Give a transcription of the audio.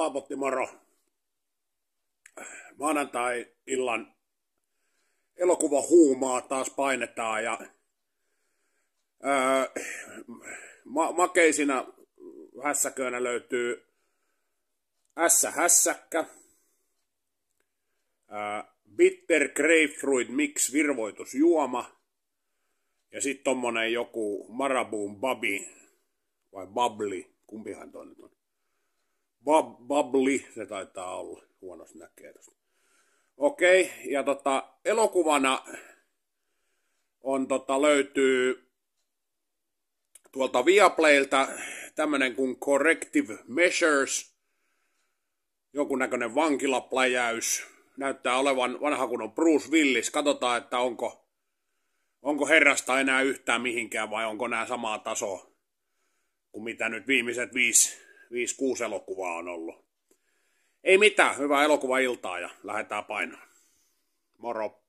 Laapotti moro. Maanantai-illan elokuva huumaa taas painetaan ja öö, ma- makeisina hässäköönä löytyy ässä hässäkkä, öö, bitter grapefruit mix virvoitusjuoma ja sitten tommonen joku Marabuun babi vai babli, kumpihan toi nyt on babli, se taitaa olla. Huonosti näkee tosta. Okei, okay, ja tota, elokuvana on tota, löytyy tuolta Viaplaylta tämmönen kuin Corrective Measures, näköinen vankilapläjäys. Näyttää olevan vanha kun on Bruce Willis. Katsotaan, että onko, onko herrasta enää yhtään mihinkään vai onko nämä samaa tasoa kuin mitä nyt viimeiset viisi 5-6 elokuvaa on ollut. Ei mitään, hyvää elokuvailtaa ja lähdetään painamaan. Moro!